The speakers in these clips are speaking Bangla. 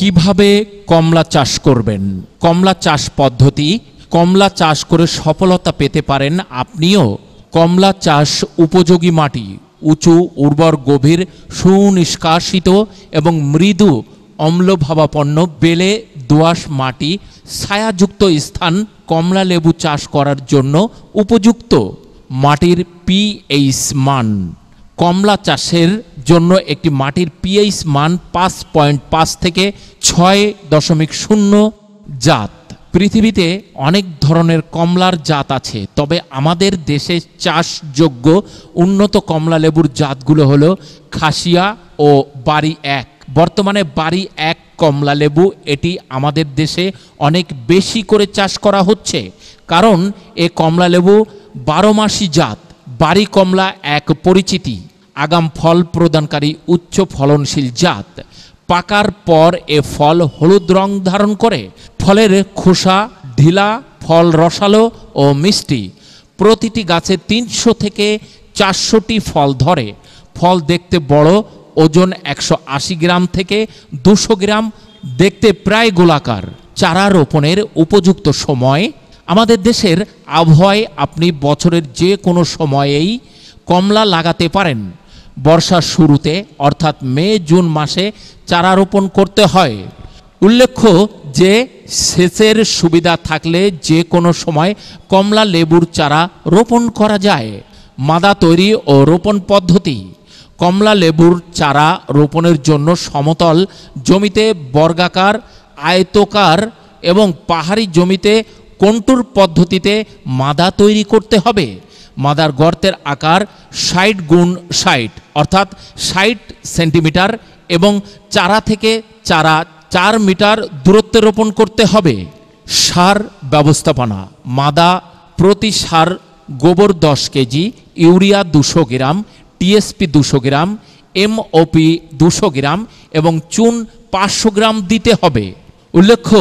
কিভাবে কমলা চাষ করবেন কমলা চাষ পদ্ধতি কমলা চাষ করে সফলতা পেতে পারেন আপনিও কমলা চাষ উপযোগী মাটি উঁচু উর্বর গভীর সুনিষ্কাশিত এবং মৃদু অম্লভাবাপন্ন বেলে দোয়াশ মাটি ছায়াযুক্ত স্থান কমলা লেবু চাষ করার জন্য উপযুক্ত মাটির পিএইচ মান কমলা চাষের জন্য একটি মাটির পিএইচ মান পাঁচ পয়েন্ট পাঁচ থেকে ছয় দশমিক শূন্য জাত পৃথিবীতে অনেক ধরনের কমলার জাত আছে তবে আমাদের দেশে চাষযোগ্য উন্নত কমলা লেবুর জাতগুলো হলো খাসিয়া ও বাড়ি এক বর্তমানে বাড়ি এক কমলা লেবু এটি আমাদের দেশে অনেক বেশি করে চাষ করা হচ্ছে কারণ এ কমলা লেবু বারো মাসি জাত বাড়ি কমলা এক পরিচিতি আগাম ফল প্রদানকারী উচ্চ ফলনশীল জাত পাকার পর এ ফল হলুদ রং ধারণ করে ফলের খোসা ঢিলা ফল রসালো ও মিষ্টি প্রতিটি গাছে তিনশো থেকে চারশোটি ফল ধরে ফল দেখতে বড় ওজন একশো আশি গ্রাম থেকে দুশো গ্রাম দেখতে প্রায় গোলাকার চারা রোপণের উপযুক্ত সময় আমাদের দেশের আবহাওয়ায় আপনি বছরের যে কোনো সময়েই কমলা লাগাতে পারেন বর্ষার শুরুতে অর্থাৎ মে জুন মাসে চারা রোপণ করতে হয় উল্লেখ্য যে সেচের সুবিধা থাকলে যে কোনো সময় কমলা লেবুর চারা রোপণ করা যায় মাদা তৈরি ও রোপণ পদ্ধতি কমলা লেবুর চারা রোপণের জন্য সমতল জমিতে বর্গাকার আয়তকার এবং পাহাড়ি জমিতে কন্টুর পদ্ধতিতে মাদা তৈরি করতে হবে মাদার গর্তের আকার ষাট গুণ ষাট অর্থাৎ ষাট সেন্টিমিটার এবং চারা থেকে চারা চার মিটার দূরত্বে রোপণ করতে হবে সার ব্যবস্থাপনা মাদা প্রতি সার গোবর দশ কেজি ইউরিয়া দুশো গ্রাম টিএসপি দুশো গ্রাম এমওপি দুশো গ্রাম এবং চুন পাঁচশো গ্রাম দিতে হবে উল্লেখ্য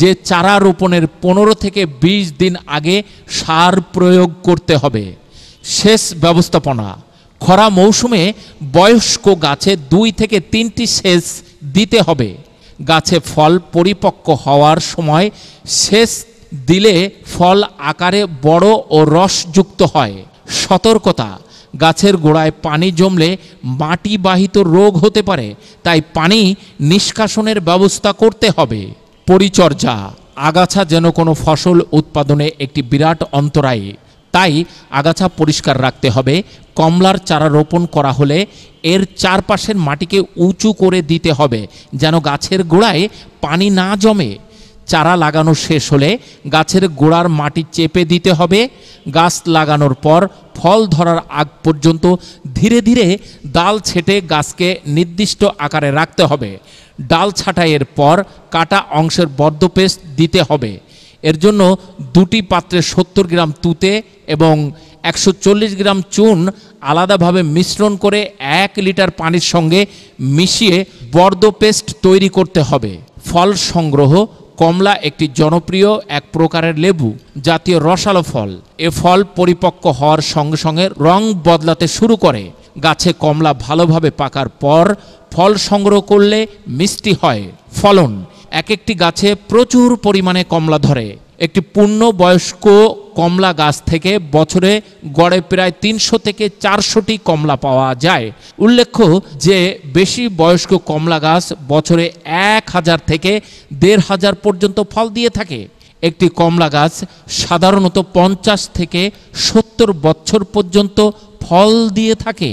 যে চারা রোপণের পনেরো থেকে ২০ দিন আগে সার প্রয়োগ করতে হবে সেচ ব্যবস্থাপনা খরা মৌসুমে বয়স্ক গাছে দুই থেকে তিনটি সেচ দিতে হবে গাছে ফল পরিপক্ক হওয়ার সময় সেচ দিলে ফল আকারে বড় ও রসযুক্ত হয় সতর্কতা গাছের গোড়ায় পানি জমলে মাটিবাহিত রোগ হতে পারে তাই পানি নিষ্কাশনের ব্যবস্থা করতে হবে পরিচর্যা আগাছা যেন কোনো ফসল উৎপাদনে একটি বিরাট অন্তরায় তাই আগাছা পরিষ্কার রাখতে হবে কমলার চারা রোপণ করা হলে এর চারপাশের মাটিকে উঁচু করে দিতে হবে যেন গাছের গোড়ায় পানি না জমে চারা লাগানো শেষ হলে গাছের গোড়ার মাটি চেপে দিতে হবে গাছ লাগানোর পর ফল ধরার আগ পর্যন্ত ধীরে ধীরে ডাল ছেটে গাছকে নির্দিষ্ট আকারে রাখতে হবে ডাল ছাঁটাইয়ের পর কাটা অংশের বদ্ধ পেস্ট দিতে হবে এর জন্য দুটি পাত্রে সত্তর গ্রাম তুতে এবং একশো গ্রাম চুন আলাদাভাবে মিশ্রণ করে এক লিটার পানির সঙ্গে মিশিয়ে বর্দ পেস্ট তৈরি করতে হবে ফল সংগ্রহ কমলা একটি জনপ্রিয় এক প্রকারের লেবু জাতীয় রসালো ফল এ ফল পরিপক্ক হওয়ার সঙ্গে সঙ্গে রং বদলাতে শুরু করে গাছে কমলা ভালোভাবে পাকার পর ফল সংগ্রহ করলে মিষ্টি হয় ফলন এক একটি গাছে প্রচুর পরিমাণে কমলা ধরে একটি পূর্ণ বয়স্ক কমলা গাছ থেকে বছরে গড়ে প্রায় তিনশো থেকে চারশোটি কমলা পাওয়া যায় উল্লেখ্য যে বেশি বয়স্ক কমলা গাছ বছরে এক হাজার থেকে দেড় হাজার পর্যন্ত ফল দিয়ে থাকে একটি কমলা গাছ সাধারণত পঞ্চাশ থেকে সত্তর বছর পর্যন্ত ফল দিয়ে থাকে